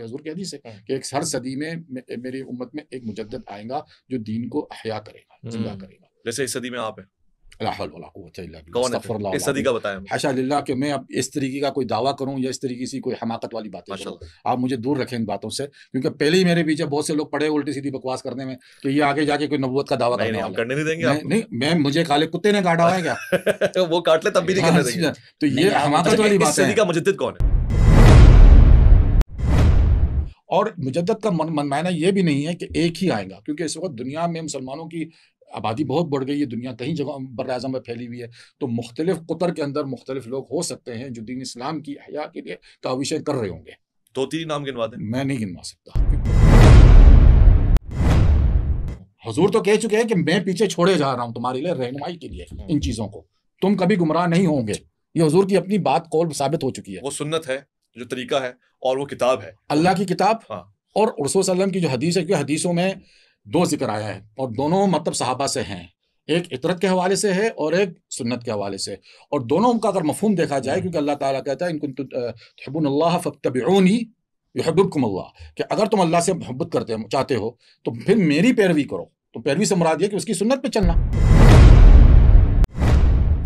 पे हजूर कह दी से हम्म। कि एक हर सदी में मेरी उम्मत में एक मुजद्दद आएगा जो दीन को अहया करेगा हम्म। जिंदा करेगा जैसे इस सदी में आप हैं कि मैं अब इस तरीके का कोई दावा करूं या इस तरीके से कोई हमाकत वाली बात आप मुझे दूर रखें इन बातों से क्योंकि पहले ही मेरे पीछे बहुत से लोग पड़े उल्टी सीधी बकवास करने में कि ये आगे जाके कोई नबूत का दावा करने नहीं, करने नहीं देंगे नहीं, नहीं मैं मुझे काले कुत्ते ने काटा है क्या वो काट ले तब भी नहीं हाँ, तो ये हमाकत वाली बात है मुजद्दद कौन है और मुजद्दत का मन, मायना ये भी नहीं है कि एक ही आएगा क्योंकि इस वक्त दुनिया में मुसलमानों की आबादी बहुत बढ़ गई है दुनिया कहीं जगह बर अजम में फैली हुई है तो मुख्तलिफ कुतर के अंदर मुख्तलिफ लोग हो सकते हैं जो दीन इस्लाम की हया के लिए काविशें कर रहे होंगे दो तीन नाम गिनवा दें मैं नहीं गिनवा सकता हजूर तो कह चुके हैं कि मैं पीछे छोड़े जा रहा हूँ तुम्हारे लिए रहनुमाई के लिए इन चीज़ों को तुम कभी गुमराह नहीं होंगे ये हजूर की अपनी बात कौल साबित हो चुकी है वो सुन्नत है जो तरीका है और वो किताब है अल्लाह की किताब हाँ। और रसोल्लम की जो हदीस है क्योंकि हदीसों में दो जिक्र आया है और दोनों मतलब साहबा से हैं एक इतरत के हवाले से है और एक सुन्नत के हवाले से और दोनों का अगर मफहम देखा जाए हाँ। क्योंकि अल्लाह ताला कहता है इनको अल्लाह फ़तबनी यहबुबकुम अल्लाह कि अगर तुम अल्लाह से मोहब्बत करते हो चाहते हो तो फिर मेरी पैरवी करो तो पैरवी से मुराद ये कि उसकी सुन्नत पे चलना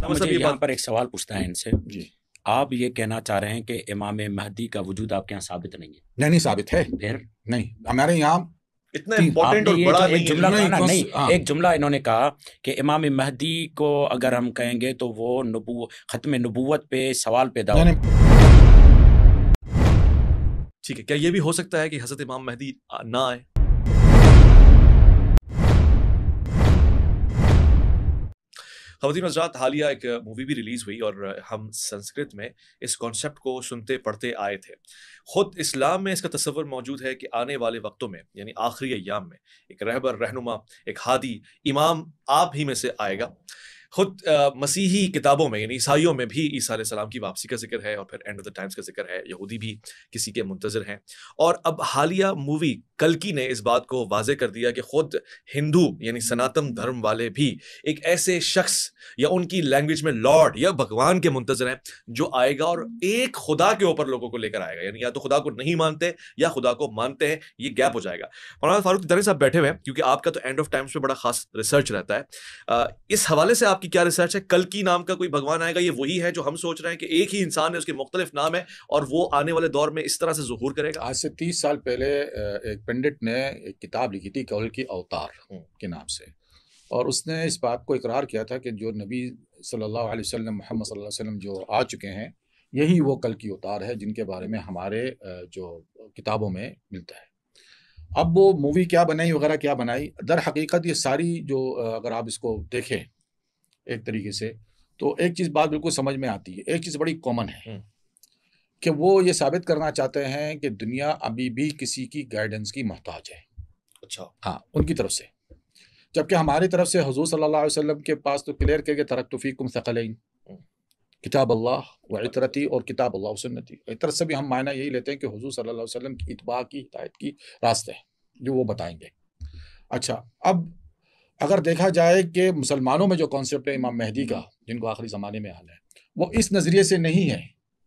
तो पर एक सवाल पूछता है इनसे जी आप ये कहना चाह रहे हैं कि इमाम महदी का वजूद आपके यहाँ साबित नहीं है नहीं नहीं साबित है फिर नहीं हमारे यहाँ इतना इम्पोर्टेंट और बड़ा एक जुमला नहीं, नहीं नहीं हाँ। एक जुमला इन्होंने कहा कि इमाम महदी को अगर हम कहेंगे तो वो नबू खत्म नबूवत पे सवाल पैदा ठीक है क्या ये भी हो सकता है कि हजरत इमाम महदी ना आए खवतिन हजरात हालिया एक मूवी भी रिलीज़ हुई और हम संस्कृत में इस कॉन्सेप्ट को सुनते पढ़ते आए थे ख़ुद इस्लाम में इसका तस्वर मौजूद है कि आने वाले वक्तों में यानी आखिरी अयाम में एक रहबर रहनुमा एक हादी इमाम आप ही में से आएगा खुद मसीही किताबों में यानी ईसाइयों में भी ईसा सलाम की वापसी का जिक्र है और फिर एंड ऑफ द टाइम्स का जिक्र है यहूदी भी किसी के मुंतजर हैं और अब हालिया मूवी कलकी ने इस बात को वाजे कर दिया कि खुद हिंदू यानी सनातन धर्म वाले भी एक ऐसे शख्स या उनकी लैंग्वेज में लॉर्ड या भगवान के मुंतजर हैं जो आएगा और एक खुदा के ऊपर लोगों को लेकर आएगा यानी या तो खुदा को नहीं मानते या खुदा को मानते हैं ये गैप हो जाएगा मौलाना फारूक दर साहब बैठे हुए हैं क्योंकि आपका तो एंड ऑफ टाइम्स में बड़ा खास रिसर्च रहता है इस हवाले से आप आपकी क्या रिसर्च है कल की नाम का कोई भगवान आएगा ये वही है जो हम सोच रहे हैं कि एक ही इंसान है उसके मुख्तलिफ नाम है और वो आने वाले दौर में इस तरह से जहूर करेगा आज से तीस साल पहले एक पंडित ने एक किताब लिखी थी कौल की अवतार हम्म। के नाम से और उसने इस बात को इकरार किया था कि जो नबी सल्लल्लाहु अलैहि वसल्लम मोहम्मद सल्लल्लाहु अलैहि वसल्लम जो आ चुके हैं यही वो कल की उतार है जिनके बारे में हमारे जो किताबों में मिलता है अब वो मूवी क्या बनाई वगैरह क्या बनाई दर हकीकत ये सारी जो अगर आप इसको देखें एक तरीके से तो एक चीज़ बात बिल्कुल समझ में आती है एक चीज़ बड़ी कॉमन है हम्म। कि वो ये साबित करना चाहते हैं कि दुनिया अभी भी किसी की गाइडेंस की मोहताज है अच्छा हाँ उनकी तरफ से जबकि हमारी तरफ से हजूर सल्लल्लाहु अलैहि वसल्लम के पास तो क्लियर करके तरक तो फ़ीकुम सकलिन हम्म। किताब अल्लाह व इतरती और किताब अल्लाह सुन्नती इतरत से भी हम मायना यही लेते हैं कि हजूर सल्ला वसलम की इतबा की हिदायत की रास्ते हैं जो वो बताएंगे अच्छा अब अगर देखा जाए कि मुसलमानों में जो कॉन्सेप्ट है इमाम मेहदी का जिनको आखिरी ज़माने में आना है वो इस नज़रिए से नहीं है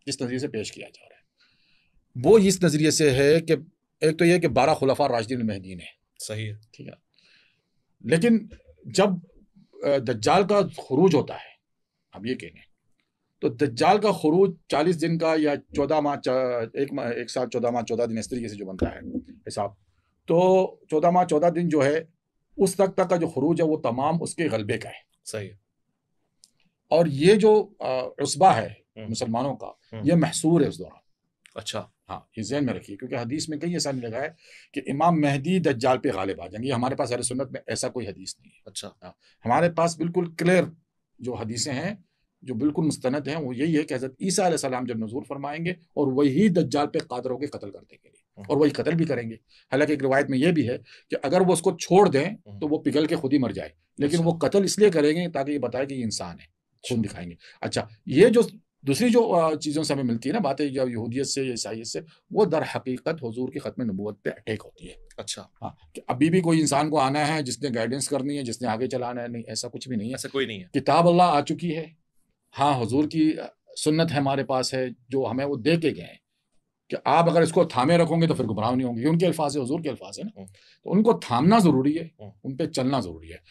जिस नज़रिए से पेश किया जा रहा है वो इस नज़रिए से है कि एक तो यह कि बारह खुलफा राजदीन महदीन है सही है ठीक है लेकिन जब दज्जाल का खरूज होता है हम ये कहने तो दज्जाल का खरूज चालीस दिन का या चौदह माह एक माह एक साथ चौदह माह चौदह दिन इस तरीके से जो बनता है हिसाब तो चौदह माह चौदह दिन जो है उस तक तक का जो खरूज है वो तमाम उसके गलबे का है सही और ये जो उसबा है हम्म। मुसलमानों का हम्म। ये महसूर है उस दौरान अच्छा हाँ ये जहन में रखिए क्योंकि हदीस में कई ऐसा लगा है कि इमाम मेहदी दज्जाल पे गालिब आ जाएंगे हमारे पास हर सुन्नत में ऐसा कोई हदीस नहीं है अच्छा हाँ हमारे पास बिल्कुल क्लियर जो हदीसें हैं जो बिल्कुल मुस्तनद हैं वो यही है कि हज़रत ईसा सलाम जब नजूर फरमाएंगे और वही दज्जाल पे कादरों के कत्ल कर देंगे और वही कत्ल भी करेंगे हालांकि एक रिवायत में यह भी है कि अगर वो उसको छोड़ दें हम्म। तो वो पिघल के खुद ही मर जाए लेकिन अच्छा। वो कत्ल इसलिए करेंगे ताकि ये बताए कि ये इंसान है अच्छा। खून दिखाएंगे अच्छा ये जो दूसरी जो चीज़ों से हमें मिलती है ना बातें जब यहूदियत से या ईसाइत से वो दर हकीकत हजूर की ख़त्म नबूत पे अटैक होती है अच्छा हाँ कि अभी भी कोई इंसान को आना है जिसने गाइडेंस करनी है जिसने आगे चलाना है नहीं ऐसा कुछ भी नहीं है ऐसा कोई नहीं है किताब अल्लाह आ चुकी है हाँ हजूर की सुन्नत है हमारे पास है जो हमें वो दे के गए हैं कि आप अगर इसको थामे रखोगे तो फिर गुमराह नहीं होंगे उनके अल्फाज है हजूर के अल्फाज है ना हम्म। तो उनको थामना ज़रूरी है हम्म। उन पर चलना ज़रूरी है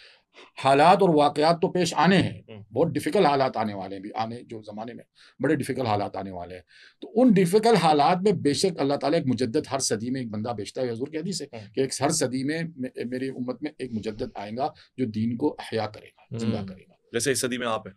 हालात और वाकयात तो पेश आने हैं हम्म। बहुत डिफ़िकल्ट हालात आने वाले हैं भी आने जो ज़माने में बड़े डिफ़िकल्ट हालात आने वाले हैं तो उन डिफ़िकल्ट हालात में बेशक अल्लाह ताला एक मुजद्द हर सदी में एक बंदा बेचता है हजूर कहदी से कि एक हर सदी में मेरी उम्मत में एक मुजद्द आएगा जो दीन को हया करेगा जिंदा करेगा जैसे इस सदी में आप है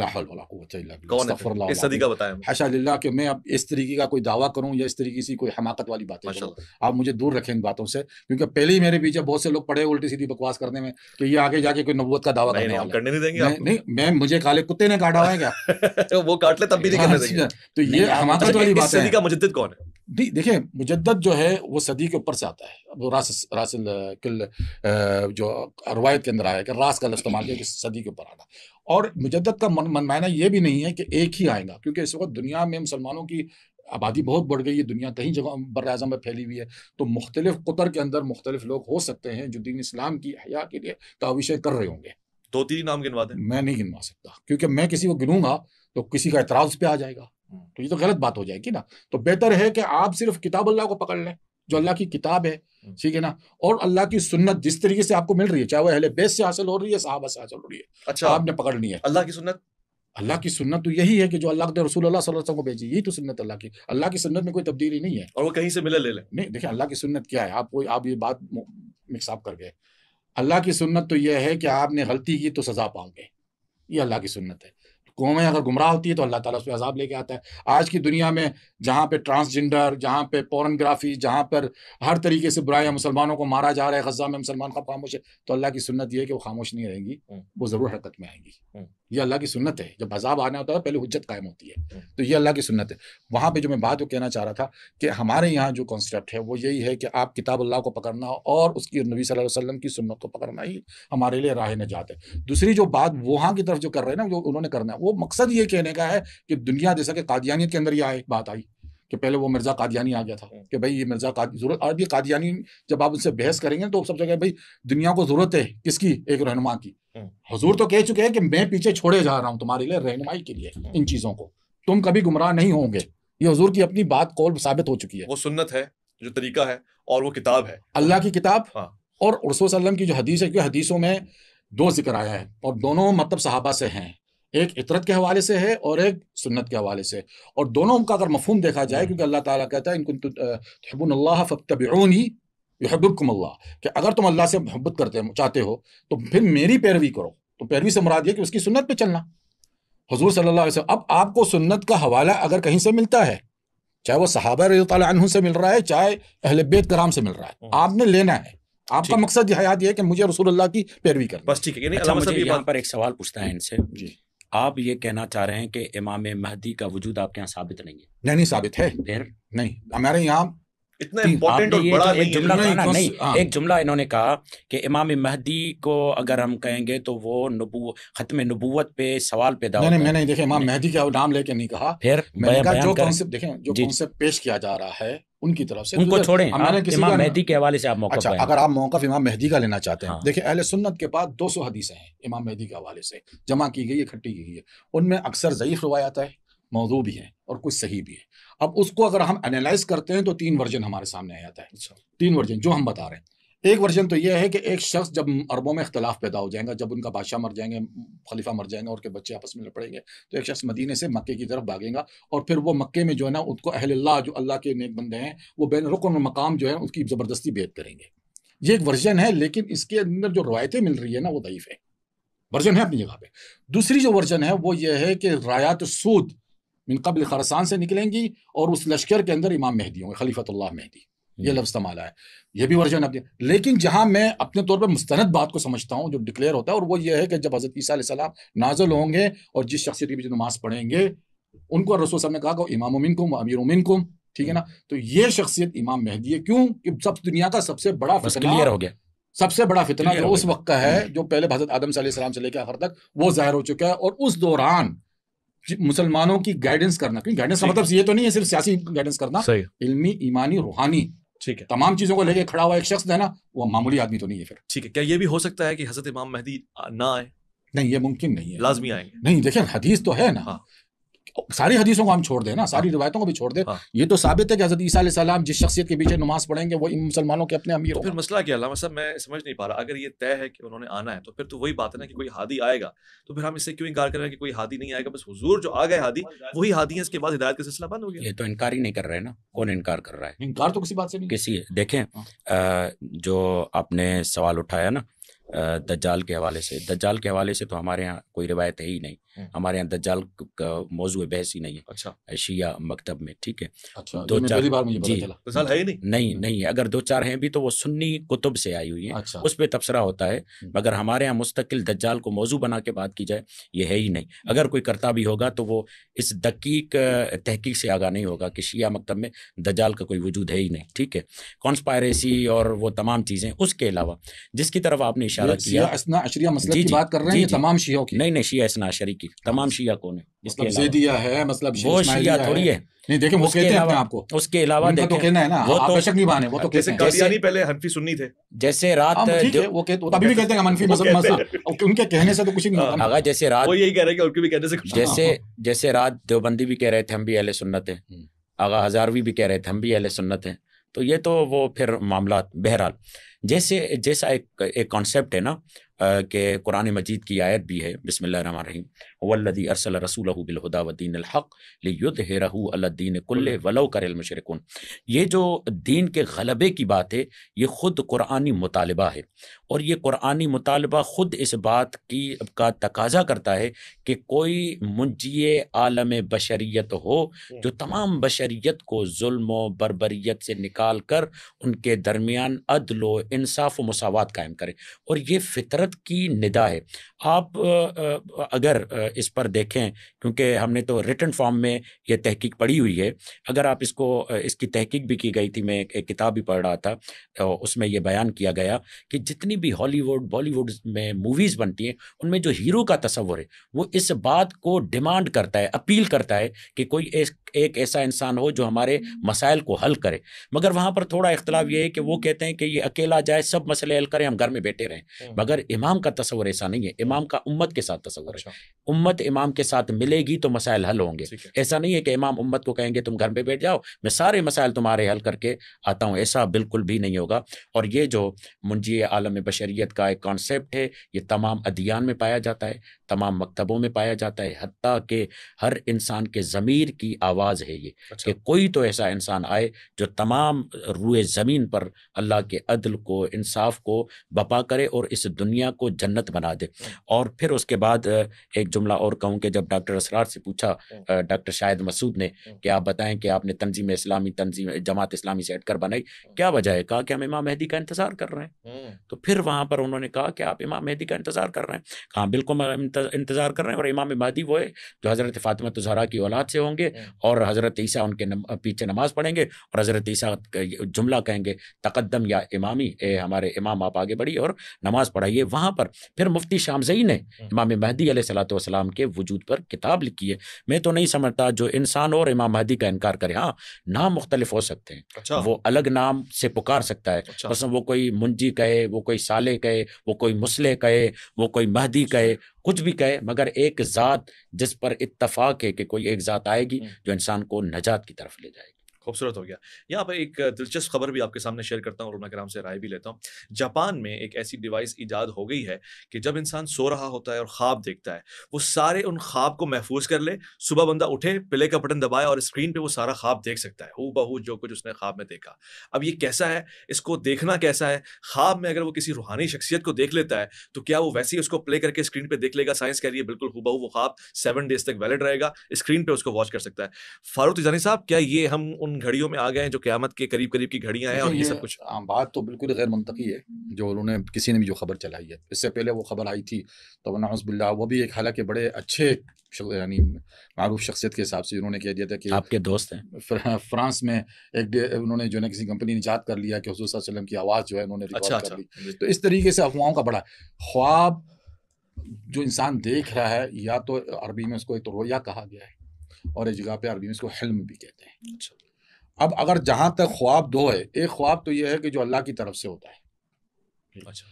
ला हौल वला कुव्वत इल्ला बिल्लाह अस्तगफिर अल्लाह किस्सा बताया हशा लिल्लाह कि मैं अब इस तरीके का कोई दावा करूं या इस तरीके से कोई हमाकत वाली बातें आप मुझे दूर रखें इन बातों से क्योंकि पहले ही मेरे पीछे बहुत से लोग पड़े उल्टी सीधी बकवास करने में कि ये आगे जाके कोई नबूवत का दावा करने करने नहीं देंगे नहीं मैं मुझे काले कुत्ते ने काटा हुआ है क्या वो काट ले तब भी नहीं करने देंगे तो ये हमाकत वाली बात है मुजद्दिद कौन है देखिए मुजद्दद जो है वो सदी के ऊपर से आता है वो रास रास किल जो रवायत के अंदर आया कि रास का इस्तेमाल किया कि सदी के ऊपर आना और मुजद्दद का मन, मन मायना ये भी नहीं है कि एक ही आएगा क्योंकि इस वक्त दुनिया में मुसलमानों की आबादी बहुत बढ़ गई है दुनिया कई जगह बर अजम में फैली हुई है तो मुख्तलिफ कुतर के अंदर मुख्तलिफ लोग हो सकते हैं जो दीन इस्लाम की हया के लिए काविशें कर रहे होंगे दो तीन नाम गिनवा दें मैं नहीं गिनवा सकता क्योंकि मैं किसी को गिनूंगा तो किसी का एतराज़ पे आ जाएगा तो ये तो गलत बात हो जाएगी ना तो बेहतर है कि आप सिर्फ किताब अल्लाह को पकड़ लें जो अल्लाह की किताब है हम्म। ठीक है ना और अल्लाह की सुन्नत जिस तरीके से आपको मिल रही है चाहे वह अहले बेस से हासिल हो रही है साहबा से हासिल हो रही है अच्छा आपने पकड़नी है अल्लाह की सुन्नत अल्लाह की सुन्नत तो यही है कि जो अल्लाह ने रसूल अल्लाह वसल्लम को भेजी यही तो सुन्नत अल्लाह की अल्लाह की सुन्नत में कोई तब्दीली नहीं है और वो कहीं से मिले ले लें नहीं देखिए अल्लाह की सुन्नत क्या है आप कोई आप ये बात मिक्सअप कर गए अल्लाह की सुन्नत तो यह है कि आपने गलती की तो सज़ा पाओगे ये अल्लाह की सुन्नत है कौमें अगर गुमराह होती है तो अल्लाह ताला उस पर अजाब लेके आता है आज की दुनिया में जहाँ पे ट्रांसजेंडर जहाँ पे पोर्नग्राफी जहाँ पर हर तरीके से बुराइयाँ मुसलमानों को मारा जा रहा है गजा में मुसलमान का खामोश है तो अल्लाह की सुन्नत यह है कि वो खामोश नहीं रहेंगी हम्म। वो ज़रूर हरकत में आएंगी हम्म। ये अल्लाह की सुन्नत है जब अजाब आना होता है पहले हजत कायम होती है हम्म। तो ये अल्लाह की सुन्नत है वहाँ पे जो मैं बात वो कहना चाह रहा था कि हमारे यहाँ जो कॉन्सेप्ट है वो यही है कि आप किताब अल्लाह को पकड़ना और उसकी नबी सल वसम की सुन्नत को पकड़ना ही हमारे लिए राह नजात है दूसरी जो बात वहाँ की तरफ जो कर रहे हैं ना जो उन्होंने करना है वो मकसद ये कहने का है कि दुनिया जैसा कि कादियानियत के अंदर ये आए बात आई कि पहले वो मिर्ज़ा कादियानी आ गया था हम्म। कि भाई ये मिर्ज़ा का जरूरत अरबी कादियानी जब आप उनसे बहस करेंगे तो सब जगह भाई दुनिया को ज़रूरत है किसकी एक रहनुमा की हजूर हम्म। तो कह चुके हैं कि मैं पीछे छोड़े जा रहा हूँ तुम्हारे लिए रहनुमाई के लिए हम्म। इन चीज़ों को तुम कभी गुमराह नहीं होंगे ये हजूर की अपनी बात कौल साबित हो चुकी है वो सुन्नत है जो तरीका है और वो किताब है अल्लाह की किताब हाँ। और रसोल्लम की जो हदीस है क्योंकि हदीसों में दो जिक्र आया है और दोनों मतलब सहाबा से हैं एक इतरत के हवाले से है और एक सुन्नत के हवाले से और दोनों का अगर मफहम देखा जाए हम्म। क्योंकि अल्लाह ताला कहता है इनको कि अगर तुम अल्लाह से मोहब्बत करते चाहते हो तो फिर मेरी पैरवी करो तो पैरवी से मुराद ये कि उसकी सुन्नत पे चलना हजूर सल्ला अब आपको सुन्नत का हवाला अगर कहीं से मिलता है चाहे वो सहाबा तुम से मिल रहा है चाहे अहल बेद कराम से मिल रहा है हाँ। आपने लेना है आपका मकसद हयात यह है कि मुझे रसूल की पैरवी करना बस ठीक है अच्छा, पर एक सवाल पूछता है इनसे जी आप ये कहना चाह रहे हैं कि इमाम महदी का वजूद आपके यहाँ साबित नहीं है नहीं नहीं साबित है फिर नहीं हमारे यहाँ इतना इम्पोर्टेंट और बड़ा तो एक जुमला नहीं हाँ। एक जुमला इन्होंने कहा कि इमाम महदी को अगर हम कहेंगे तो वो नबू खत्म नबूवत पे सवाल पैदा नहीं, नहीं मैंने देखे इमाम महदी का नाम लेके नहीं कहा फिर मैंने जो कॉन्सेप्ट देखें जो कॉन्सेप्ट पेश किया जा रहा है उनकी तरफ से उनको तो छोड़ें इमाम मेहदी के हवाले से आप मौका अच्छा अगर आप मौका इमाम मेहदी का लेना चाहते हैं हाँ। देखिए अहले सुन्नत के पास 200 हदीसें हैं इमाम मेहदी के हवाले से जमा की गई इकट्ठी की गई है उनमें अक्सर ज़यीफ़ रवायात है मौजू भी है और कुछ सही भी है अब उसको अगर हम एनालाइज करते हैं तो तीन वर्जन हमारे सामने आ जाता है तीन वर्जन जो हम बता रहे हैं एक वर्जन तो यह है कि एक शख्स जब अरबों में इख्तलाफ पैदा हो जाएगा जब उनका बादशाह मर जाएंगे खलीफा मर जाएंगे और के बच्चे आपस में लड़ेंगे तो एक शख्स मदीने से मक्के की तरफ भागेगा और फिर वो मक्के में जो है ना उनको अहल्ला जो अल्लाह के नेक बंदे हैं वो बैन रुकन मकाम जो है उसकी ज़बरदस्ती बेद करेंगे ये एक वर्जन है लेकिन इसके अंदर जो रवायतें मिल रही है ना वो दईफ है वर्जन है अपनी जगह पर दूसरी जो वर्जन है वो ये है कि रायात सूद मिनकबल खरसान से निकलेंगी और उस लश्कर के अंदर इमाम मेहदी होंगे खलीफतल्ला मेहदी ये हम्म। लफ्ज़ इस्तेमाल है यह भी वर्जन अब लेकिन जहाँ मैं अपने तौर पर मुस्तंद बात को समझता हूँ जो डिक्लेयर होता है और वो ये है कि जब हज़रत ईसा नाजल होंगे और जिस शख्सियत की भी जो नमाज पढ़ेंगे उनको रसोल साहब ने कहा कि इमाम उमिन कुम अमीर उमिन कुम ठीक है ना तो ये शख्सियत इमाम मेहदी है क्यों सब दुनिया का सबसे बड़ा क्लियर हो गया सबसे बड़ा फितना तो उस वक्त का है हम्म। जो पहले भजरत आदम सलाम से लेकर आखिर तक वो जाहिर हो चुका है और उस दौरान मुसलमानों की गाइडेंस करना क्योंकि गाइडेंस का मतलब ये तो नहीं है सिर्फ सियासी गाइडेंस करना इलमी ईमानी रूहानी ठीक है तमाम चीजों को लेके खड़ा हुआ एक शख्स है ना वो मामूली आदमी तो नहीं है फिर ठीक है क्या ये भी हो सकता है कि हजरत इमाम महदी ना आए नहीं ये मुमकिन नहीं है लाजमी आएंगे नहीं देखिए हदीस तो है ना हाँ। सारी हदीसों को हम छोड़ दें ना सारी हाँ। रिवायतों को भी छोड़ दें हाँ। ये तो साबित है कि हजरत ईसा सलाम जिस शख्सियत के पीछे नमाज पढ़ेंगे वो इन मुसलमानों के अपने अमीर तो फिर मसला क्या अल्लाह साहब मैं समझ नहीं पा रहा अगर ये तय है कि उन्होंने आना है तो फिर तो वही बात है ना कि कोई हादी आएगा तो फिर हम इससे क्यों इनकार कर रहे हैं कि कोई हादी नहीं आएगा बस हजूर जो आ गए हादी वही हादी है इसके बाद हिदायत का सिलसिला बंद हो गया ये तो इनकार ही नहीं कर रहे ना कौन इनकार कर रहा है इनकार तो किसी बात से नहीं किसी देखें हाँ। जो आपने सवाल उठाया ना दज्जाल के हवाले से दज्जाल के हवाले से तो हमारे यहाँ कोई रिवायत है ही नहीं हम्म। हमारे यहाँ दज्जाल का मौजू बहस ही नहीं है अच्छा शिया मकतब में ठीक है अच्छा, दो चार जी दज्जाल है ही नहीं नहीं नहीं है अगर दो चार हैं भी तो वो सुन्नी कुतुब से आई हुई है अच्छा, उस पर तबसरा होता है हम्म। मगर हमारे यहाँ मुस्तकिल दज्जाल को मौजू बना के बात की जाए ये है ही नहीं हम्म। अगर कोई करता भी होगा तो वो इस दकीक तहकीक से आगा नहीं होगा कि शिया मकतब में दज्जाल का कोई वजूद है ही नहीं ठीक है कॉन्स्पायरेसी और वो तमाम चीज़ें उसके अलावा जिसकी तरफ आपने इशारा किया इसना अशरिया मसलक की बात कर रहे हैं तमाम शियों की नहीं नहीं शिया इसना अशरी की तमाम हाँ। शिया कौन है इसके मतलब दिया है मतलब वो शिया थोड़ी है नहीं देखिए वो कहते हैं अपने आपको उसके अलावा तो कहना है ना वो तो बेशक नहीं माने वो तो कैसे कादियानी पहले हनफी सुन्नी थे जैसे रात हाँ, वो कहते अभी भी कहते हैं मनफी मजहब उनके कहने से तो कुछ नहीं होता होगा हाँ, जैसे रात वो यही कह रहे हैं कि उनके भी कहने से जैसे जैसे रात देवबंदी भी कह रहे थे हम भी अहले सुन्नत हैं हम्म। आगा हजारवी भी कह रहे थे हम भी अहले सुन्नत हैं तो ये तो वो फिर मामला बहरहाल जैसे जैसा एक एक कॉन्सेप्ट है ना कि कुरान मजीद की आयत भी है बिसमीम वल्लदी अरसल रसूल बिलहदा वदीन हक़ युद्ध हेरहू अल्दीन कुल्ल वलो करल मशरकुन ये जो दीन के गलबे की बात है ये ख़ुद कुरानी मुतालबा है और ये कुरानी मुतालबा ख़ुद इस बात की का तकाजा करता है कि कोई मुंजी आलम बशरीत हो जो तमाम बशरीत को जुल्म बरबरीत से निकाल कर उनके दरमियान अदल इंसाफ व मसावत कायम करे और ये फितरत की निदा है आप अगर इस पर देखें क्योंकि हमने तो रिटर्न फॉर्म में ये तहकीक पड़ी हुई है अगर आप इसको इसकी तहकीक भी की गई थी मैं एक किताब भी पढ़ रहा था तो उसमें यह बयान किया गया कि जितनी भी हॉलीवुड बॉलीवुड में मूवीज़ बनती हैं उनमें जो हीरो का तस्वर है वो इस बात को डिमांड करता है अपील करता है कि कोई एक एक ऐसा इंसान हो जो हमारे मसाइल को हल करे मगर वहाँ पर थोड़ा इख्तलाफ ये है कि वो कहते हैं कि ये अकेला जाए सब मसले हल करें हम घर में बैठे रहें हम्म। मगर इमाम का तस्वर ऐसा नहीं है इमाम का उम्मत के साथ तस्वर है अच्छा। उम्मत इमाम के साथ मिलेगी तो मसाइल हल होंगे ऐसा नहीं है कि इमाम उम्मत को कहेंगे तुम घर पर बैठ जाओ मैं सारे मसाइल तुम्हारे हल करके आता हूँ ऐसा बिल्कुल भी नहीं होगा और ये जो मुंजी आलम बशरीत का एक कॉन्सेप्ट है ये तमाम अदियान में पाया जाता है तमाम मकतबों में पाया जाता है हती के हर इंसान के ज़मीर की आवाज़ है ये अच्छा। कि कोई तो ऐसा इंसान आए जो तमाम रुए ज़मीन पर अल्लाह के अदल को इंसाफ को बपा करे और इस दुनिया को जन्नत बना दे हाँ। और फिर उसके बाद एक जुमला थोड़ा और कहूँ कि जब डॉक्टर असरार से पूछा हम्म। डॉक्टर शाहिद मसूद ने हम्म। कि आप बताएं कि आपने तंजीम इस्लामी तंजीम जमात इस्लामी से हटकर बनाई हम्म। क्या वजह है कहा कि हम इमाम मेहदी का इंतज़ार कर रहे हैं तो फिर वहाँ पर उन्होंने कहा कि आप इमाम मेहदी का इंतज़ार कर रहे हैं हाँ बिल्कुल इंतज़ार कर रहे हैं और इमाम मेहदी वो है जो हज़रत फातिमा तुजहरा की औलाद से होंगे और हज़रत ईसा उनके पीछे नमाज़ पढ़ेंगे और हज़रत ईसा जुमला कहेंगे तकदम या इमामी ए हमारे इमाम आप आगे बढ़िए और नमाज़ पढ़ाइए वहाँ पर फिर मुफ्ती शामजई ने इमाम महदी सलात सलाम के वजूद पर किताब लिखी है मैं तो नहीं समझता जो इंसान और इमाम महदी का इनकार करे हाँ नाम मुख्तलिफ हो सकते हैं अच्छा। वो अलग नाम से पुकार सकता है अच्छा। बस वो कोई मुंजी कहे वो कोई साले कहे वो कोई मुसले कहे वो कोई महदी कहे कुछ भी कहे मगर एक ज़ात जिस पर इतफाक़ है कि कोई एक ज़ात आएगी हम्म। जो इंसान को नजात की तरफ ले जाएगी खूबसूरत हो गया यहाँ पर एक दिलचस्प खबर भी आपके सामने शेयर करता हूँ और उनके नाम से राय भी लेता हूँ जापान में एक ऐसी डिवाइस ईजाद हो गई है कि जब इंसान सो रहा होता है और ख्वाब देखता है वो सारे उन ख्वाब को महफूज कर ले सुबह बंदा उठे प्ले का बटन दबाए और स्क्रीन पर वो सारा ख्वाब देख सकता है हु बहू जो कुछ उसने ख्वाब में देखा अब ये कैसा है इसको देखना कैसा है ख्वाब में अगर वो किसी रूहानी शख्सियत को देख लेता है तो क्या वो वैसे ही उसको प्ले करके स्क्रीन पर देख लेगा साइंस कह रही है बिल्कुल बहू वो ख्वाब सेवन डेज तक वैलिड रहेगा स्क्रीन पर उसको वॉच कर सकता है फारूक तिजानी साहब क्या ये हम उन घड़ियों में आ गए हैं जो क्यामत के करीब करीब की घड़ियां हैं और ये सब कुछ बात तो बिल्कुल गैर मनतकी है जो उन्होंने किसी ने भी जो खबर चलाई है इससे पहले वो खबर आई थी तो नाउसबिल्ला वो भी एक हालांकि बड़े अच्छे यानी मारूफ शख्सियत के हिसाब से उन्होंने कह दिया था कि आपके दोस्त हैं फ्रांस में एक उन्होंने जो है किसी कंपनी ने जात कर लिया कि हजूर वसलम की आवाज़ जो है उन्होंने अच्छा, कर अच्छा। ली तो इस तरीके से अफवाहों का बड़ा ख्वाब जो इंसान देख रहा है या तो अरबी में उसको एक तो रोया कहा गया है और एक जगह पे अरबी में उसको हेलम भी कहते हैं अच्छा अब अगर जहां तक ख्वाब दो है एक ख्वाब तो यह है कि जो अल्लाह की तरफ से होता है अच्छा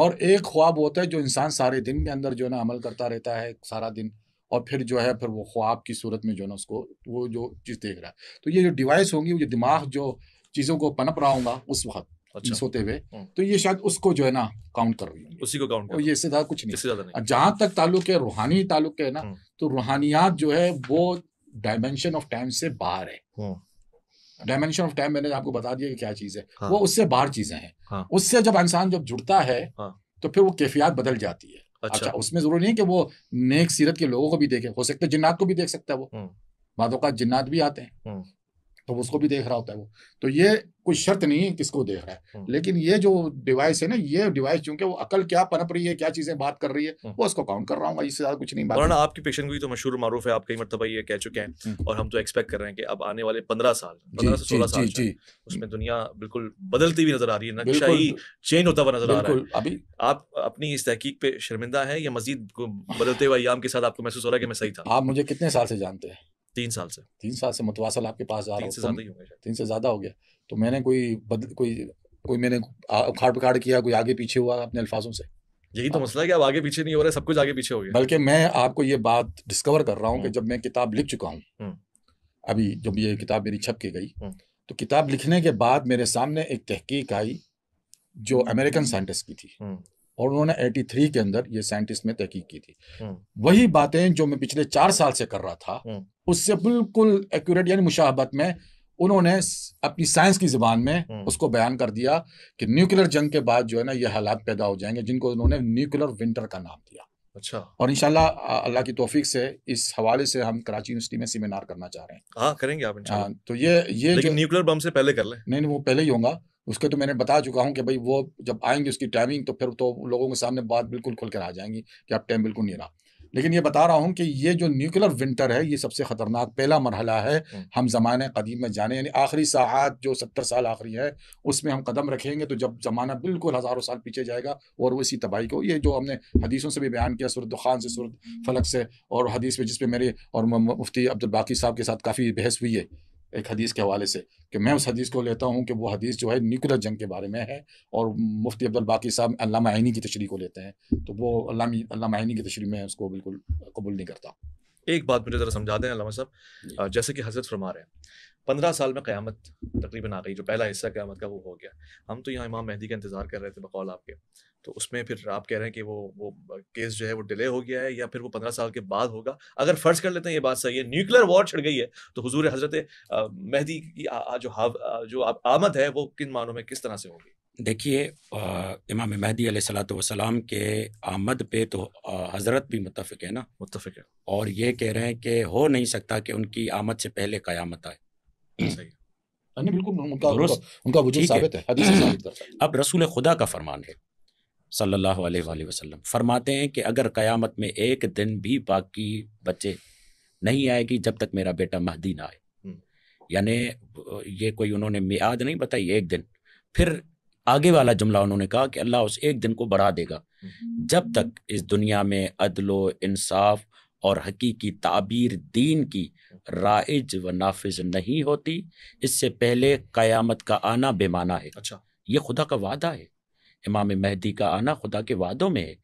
और एक ख्वाब होता है जो इंसान सारे दिन के अंदर जो है ना अमल करता रहता है सारा दिन और फिर जो है फिर वो ख्वाब की सूरत में जो है ना उसको वो जो चीज़ देख रहा है तो ये जो डिवाइस होंगी जो दिमाग जो चीज़ों को पनप रहा होगा उस वक्त अच्छा। सोते हुए हम्म। तो ये शायद उसको जो है ना काउंट कर रही है उसी को काउंट ये इससे ज़्यादा कुछ नहीं जहाँ तक ताल्लुक है रूहानी ताल्लुक है ना हम्म। तो रूहानियात जो है वो डायमेंशन ऑफ टाइम से बाहर है हम्म। डायमेंशन ऑफ टाइम मैंने आपको बता दिया कि क्या चीज़ है हाँ। वो उससे बाहर चीज़ें हैं हाँ। उससे जब इंसान जब जुड़ता है हाँ। तो फिर वो कैफियत बदल जाती है अच्छा, अच्छा उसमें जरूरी नहीं कि वो नेक सीरत के लोगों को भी देखे हो सकता है जिन्नात को भी देख सकता है वो हम्म। बाद जिन्नात भी आते हैं हम्म। तो उसको भी देख रहा होता है वो तो ये कोई शर्त नहीं है किसको देख रहा है हम्म। लेकिन ये जो डिवाइस है ना ये डिवाइस चूंकि वो अकल क्या पनप रही है क्या चीजें बात कर रही है हम्म। वो उसको काउंट कर रहा हूँ इससे ज्यादा कुछ नहीं बात आपकी पेशेंट हुई तो मशहूर मारूफ है आप कई मरतबा ये कह चुके हैं हम्म। और हम तो एक्सपेक्ट कर रहे हैं कि अब आने वाले पंद्रह साल पंद्रह सोलह साल जी, उसमें दुनिया बिल्कुल बदलती हुई नजर आ रही है नक्शा ही चेंज होता हुआ नजर आ रहा है अभी आप अपनी इस तहकीक पे शर्मिंदा है या मजीद बदलते हुए आयाम के साथ आपको महसूस हो रहा है कि मैं सही था आप मुझे कितने साल से जानते हैं तीन साल से तीन साल से मतवासल आपके पास आ रहा हूँ तो तीन, से ज़्यादा हो गया तो मैंने कोई बदल कोई कोई मैंने उखाड़ पखाड़ किया कोई आगे पीछे हुआ अपने अल्फाजों से यही तो मसला है कि आप आगे पीछे नहीं हो रहे सब कुछ आगे पीछे हो गया बल्कि मैं आपको ये बात डिस्कवर कर रहा हूँ कि हम्म। जब मैं किताब लिख चुका हूँ हम्म। अभी जब ये किताब मेरी छप के गई हम्म। तो किताब लिखने के बाद मेरे सामने एक तहकीक आई जो अमेरिकन साइंटिस्ट की थी और उन्होंने 83 के अंदर ये साइंटिस्ट में तहकीक की थी वही बातें जो मैं पिछले चार साल से कर रहा था उससे बिल्कुल एक्यूरेट यानी मुशाहबत में उन्होंने अपनी साइंस की ज़बान में हम्म। उसको बयान कर दिया कि न्यूक्लियर जंग के बाद जो है ना ये हालात पैदा हो जाएंगे जिनको उन्होंने न्यूक्लियर विंटर का नाम दिया अच्छा और इंशाल्लाह अल्लाह की तोफीक से इस हवाले से हम कराची यूनिवर्सिटी में सेमिनार करना चाह रहे हैं हाँ करेंगे आप हाँ, इंशाल्लाह तो ये ये लेकिन न्यूक्लियर बम से पहले कर ले नहीं नहीं वो पहले ही होगा उसके तो मैंने बता चुका हूँ कि भाई वो जब आएंगे उसकी टाइमिंग तो फिर तो लोगों के सामने बात बिल्कुल खुलकर आ जाएंगी कि आप टाइम बिल्कुल नहीं रहा लेकिन ये बता रहा हूँ कि ये जो न्यूक्लियर विंटर है ये सबसे ख़तरनाक पहला मरहला है हम्म। हम ज़माने कदीम में जाने यानी आखिरी साहत जो सत्तर साल आखिरी है उसमें हम कदम रखेंगे तो जब ज़माना बिल्कुल हज़ारों साल पीछे जाएगा और वो इसी तबाही को ये जो हमने हदीसों से भी बयान किया सूरत खान से सूरत फलक से और हदीस में जिसपे मेरे और मुफ्ती अब्दुलबाकी साहब के साथ काफ़ी बहस हुई है एक हदीस के हवाले से कि मैं उस हदीस को लेता हूँ कि वो हदीस जो है न्यूक्लियर जंग के बारे में है और मुफ्ती अब्दुल बाकी साहब अल्लामा आइनी की तशरी को लेते हैं तो वो अल्लामा आइनी की तशरी में उसको बिल्कुल कबूल नहीं करता एक बात मुझे ज़रा समझा दें अल्लामा साहब जैसे कि हजरत फरमा रहे हैं पंद्रह साल में क़्यामत तकरीबन आ गई जो पहला हिस्सा क़्यामत का वो हो गया हम तो यहाँ इमाम मेहदी का इंतज़ार कर रहे थे बकौल आपके तो उसमें फिर आप कह रहे हैं कि वो वो केस जो है वो डिले हो गया है या फिर वो पंद्रह साल के बाद होगा अगर फ़र्ज़ कर लेते हैं ये बात सही है न्यूक्लियर वॉर छिड़ गई है तो हजूर हज़रत मेहदी की आ, आ, जो हाव आ, जो आमद है वो किन मानों में किस तरह से होगी देखिए इमाम महदी सलात वसलाम के आमद पे तो हज़रत भी मुतफ़ है ना मुतफ़ है और ये कह रहे हैं कि हो नहीं सकता कि उनकी आमद से पहले क़्यामत आए हम्म। बिल्कुल उनका उनका वजूद साबित है हदीस साबित है अब रसूल खुदा का फरमान है सल्लल्लाहु अलैहि वसल्लम फरमाते हैं कि अगर क़यामत में एक दिन भी बाकी बच्चे नहीं आएगी जब तक मेरा बेटा महदी ना आए हम्म। यानी ये कोई उन्होंने मियाद नहीं बताई एक दिन फिर आगे वाला जुमला उन्होंने कहा कि अल्लाह उस एक दिन को बढ़ा देगा हम्म। जब तक इस दुनिया में अदलो इंसाफ और हकीकी ताबीर दीन की राइज व नाफिज नहीं होती इससे पहले क़यामत का आना बेमाना है अच्छा ये खुदा का वादा है इमाम महदी का आना खुदा के वादों में है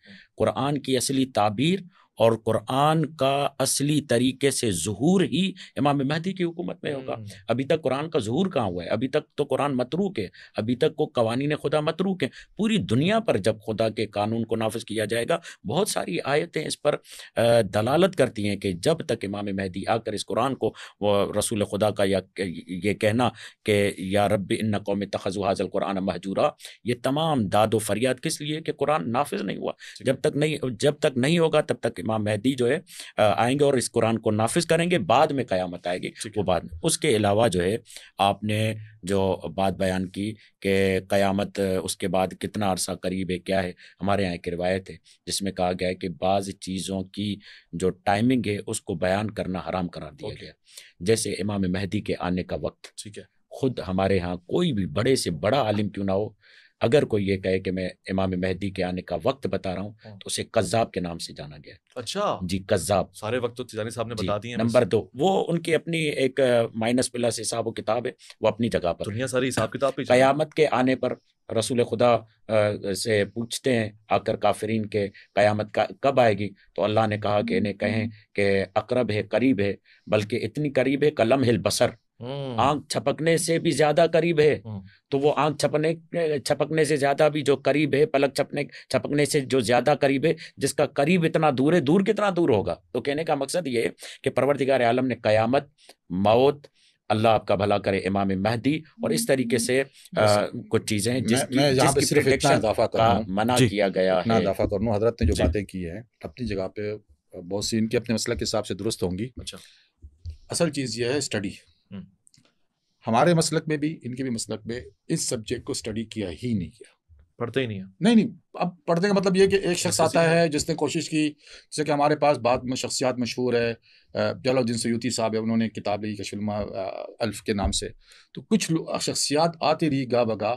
कुरान की असली ताबीर और कुरान का असली तरीके से जहूर ही इमाम महदी की हुकूमत में होगा हम्म। अभी तक कुरान का जहूर कहाँ हुआ है अभी तक तो कुरान मतरूक है अभी तक को कवानीन खुदा मतरूक है पूरी दुनिया पर जब खुदा के कानून को नाफज किया जाएगा बहुत सारी आयतें इस पर दलालत करती हैं कि जब तक इमाम महदी आकर इस कुरान को रसूल खुदा का या ये कहना कि या रब इन कौम तखजु हाजल कुरान महजूरा ये तमाम दाद व फरियाद किस लिए कि कुरान नाफज नहीं हुआ जब तक नहीं जब तक नहीं होगा तब तक इमाम मेहदी जो है आएंगे और इस कुरान को नाफिज करेंगे बाद में क़यामत आएगी वो बाद में उसके अलावा जो है आपने जो बात बयान की कि क़यामत उसके बाद कितना अरसा करीब है क्या है हमारे यहाँ एक रिवायत है जिसमें कहा गया है कि बाज़ चीज़ों की जो टाइमिंग है उसको बयान करना हराम करार दिया गया जैसे इमाम मेहदी के आने का वक्त ठीक है खुद हमारे यहाँ कोई भी बड़े से बड़ा आलिम क्यों ना हो अगर कोई ये कहे कि मैं इमाम मेहदी के आने का वक्त बता रहा हूँ हाँ। तो उसे कज्जाब के नाम से जाना गया अच्छा जी कज्जाब सारे वक्त तो तिजानी साहब ने बता दिए नंबर दो वो उनकी अपनी एक माइनस प्लस हिसाब किताब है वो अपनी जगह पर दुनिया सारी हिसाब किताब कयामत के आने पर रसूल खुदा से पूछते हैं आकर काफरीन के क़यामत का कब आएगी तो अल्लाह ने कहा कि इन्हें कहें कि अकरब है करीब है बल्कि इतनी करीब है कलम हिल बसर हम्म। आंख छपकने से भी ज्यादा करीब है हम्म। तो वो आंख छपने छपकने से ज्यादा भी जो करीब है पलक छपने छपकने से जो ज्यादा करीब है जिसका करीब इतना दूर है दूर कितना दूर होगा तो कहने का मकसद ये है कि परवरदिगार आलम ने कयामत मौत अल्लाह आपका भला करे इमाम महदी और इस तरीके से आ, कुछ चीजें हैं जिसकी, मैं, मैं जिसकी सिर्फ इतना इजाफा का मना किया गया इतना है इजाफा करूँ हजरत ने जो बातें की हैं अपनी जगह पे बहुत सी इनके अपने मसला के हिसाब से दुरुस्त होंगी अच्छा असल चीज़ यह है स्टडी हम्म। हमारे मसलक में भी इनके भी मसलक में इस सब्जेक्ट को स्टडी किया ही नहीं किया पढ़ते ही नहीं है नहीं नहीं अब पढ़ने का मतलब ये कि एक शख्स आता है जिसने कोशिश की जैसे कि हमारे पास बाद में शख्सियात मशहूर है जलाउद्दीन सयूती साहब है उन्होंने किताब लिखी कशलमा अल्फ के नाम से तो कुछ शख्सियात आती रही गा बगा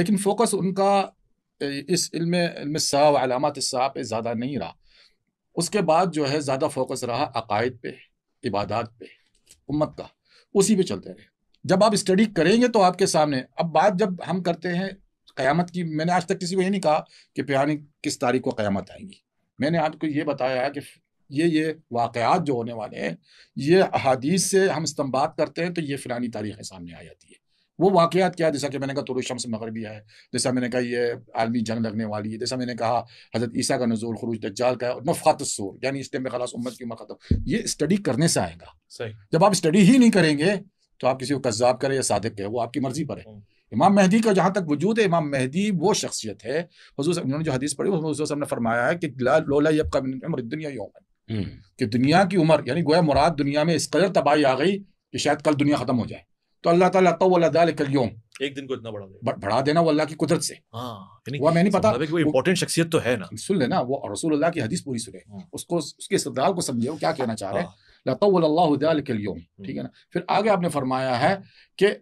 लेकिन फोकस उनका इस इल्म इल्म साहब अलामत साहब पे ज़्यादा नहीं रहा उसके बाद जो है ज़्यादा फोकस रहा अकायद पे इबादत पे उम्मत का उसी पे चलते रहे जब आप स्टडी करेंगे तो आपके सामने अब बात जब हम करते हैं क़यामत की मैंने आज तक किसी को ये नहीं कहा कि प्यानी किस तारीख को क़यामत आएंगी मैंने आपको ये बताया कि ये ये वाक़ात जो होने वाले हैं ये अहादीस से हम इस्तेमाल करते हैं तो ये फ़िलानी तारीखें सामने आ जाती है वो वाकयात क्या है जैसा कि मैंने कहा तुरुशम से मगरबी है जैसा मैंने कहा ये आलमी जंग लगने वाली है जैसा मैंने कहा हजरत ईसा का नजूल खरूज दज्जाल का नफात सूर यानी इस टाइम खलास उम्मत की उम्र खत्म ये स्टडी करने से आएगा सही जब आप स्टडी ही नहीं करेंगे तो आप किसी को कज्जाब करें या सादक करें वो आपकी मर्जी पर है हम्म। इमाम महदी का जहाँ तक वजूद है इमाम महदी वो शख्सियत है उन्होंने जो हदीस पढ़ी उसमें हजूर ने फरमाया है कि दुनिया यौमन हम्म। कि दुनिया की उम्र यानी गोया मुराद दुनिया में इस कदर तबाही आ गई कि शायद कल दुनिया खत्म हो जाए तो अल्लाह ताला तो कल तवल्लाम एक दिन को इतना बढ़ा बट बढ़ा देना वो अल्लाह की कुदरत से हाँ, वह मैं नहीं पता वो इंपॉर्टेंट शख्सियत तो है ना सुन लेना वो रसूल अल्लाह की हदीस पूरी सुने हाँ। उसको उसके इस्तेदाल को समझे वो क्या कहना चाह रहे हैं हाँ। ठीक है ना फिर आगे आपने फरमाया है कि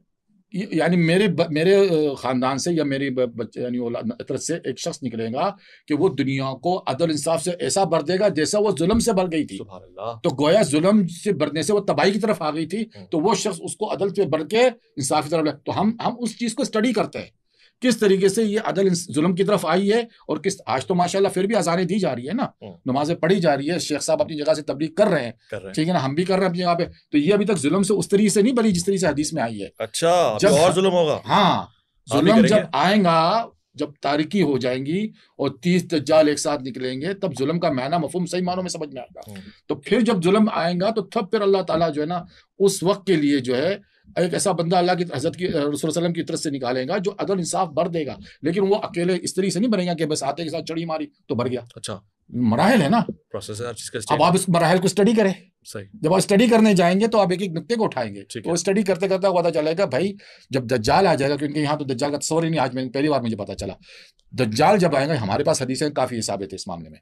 यानी मेरे मेरे ख़ानदान से या मेरी बच्चे यानी औलाद से एक शख्स निकलेगा कि वो दुनिया को अदल इंसाफ से ऐसा भर देगा जैसा वो जुल्म से भर गई थी तो गोया जुल्म से भरने से वो तबाही की तरफ आ गई थी हम्म। तो वो शख्स उसको अदल से भर के इंसाफ की तरफ तो हम हम उस चीज़ को स्टडी करते हैं किस तरीके से ये अदल जुल्म की तरफ आई है और किस आज तो माशाल्लाह फिर भी अजानें दी जा रही है ना हम्म। नमाजें पढ़ी जा रही है शेख साहब अपनी जगह से तबलीग कर रहे हैं ठीक है ना हम भी कर रहे हैं अपनी जगह पे तो ये अभी तक जुल्म से उस तरीके से नहीं बनी जिस तरीके से हदीस में आई है अच्छा जब और जुल्म होगा हाँ जुल्म जब आएगा जब तारीकी हो जाएंगी और तीस तज्जाल एक साथ निकलेंगे तब जुल्म का मैना मफूम सही मानों में समझ में आएगा हम्म। तो फिर जब जुल्म आएगा तो तब फिर अल्लाह ताला जो है ना उस वक्त के लिए जो है एक ऐसा बंदा अल्लाह की हजरत की रसोल्लम की तरफ से निकालेगा जो अदल इंसाफ भर देगा लेकिन वो अकेले इस तरीके से नहीं बनेगा कि बस आते के साथ चढ़ी मारी तो भर गया अच्छा मराहल है ना प्रोसेस अब आप इस मराहल को स्टडी करें सही जब आप स्टडी करने जाएंगे तो आप एक एक नुक्ते को उठाएंगे तो स्टडी करते करते पता चलेगा भाई जब दज्जाल आ जाएगा क्योंकि यहाँ तो दज्जाल का सवर तो ही नहीं आज मैंने पहली बार मुझे पता चला दज्जाल जब आएगा हमारे पास हदीसें काफी हिसाब है इस मामले में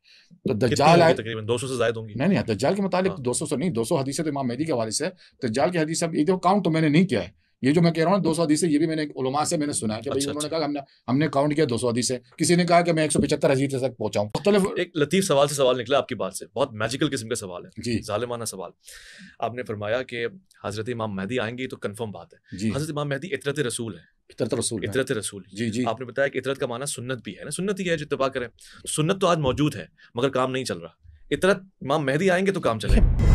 तो दज्जाल आए तकरीबन 200 से ज्यादा होंगी नहीं नहीं दज्जाल के मुताबिक हाँ। दो 200 से नहीं 200 हदीसें तो इमाम मेहदी के हवाले से दज्जाल की हदीस अब एक काउंट तो मैंने नहीं किया है ये जो मैं कह रहा हूँ दो सौ हदीसें ये भी मैंने उलमा से मैंने सुना है कि अच्छा, उन्होंने अच्छा। कहा हमने हमने काउंट किया दो सौ हदीसें किसी ने कहा कि मैं एक सौ पचहत्तर अजीत तक पहुंचाऊँ मुख्तलिफ तो एक लतीफ़ सवाल से सवाल निकला आपकी बात से बहुत मैजिकल किस्म का सवाल है जी ालिमाना सवाल आपने फरमाया कि हज़रत इमाम मेहदी आएंगी तो कन्फर्म बात है जी हज़रत इमाम मेहदी इतरत रसूल है इतरत रसूल इतरत रसूल जी जी आपने बताया कि इतरत का माना सुन्नत भी है ना सुन्नत ही है जो तबाह करें सुन्नत तो आज मौजूद है मगर काम नहीं चल रहा इतरत इमाम मेहदी आएंगे तो काम चलेगा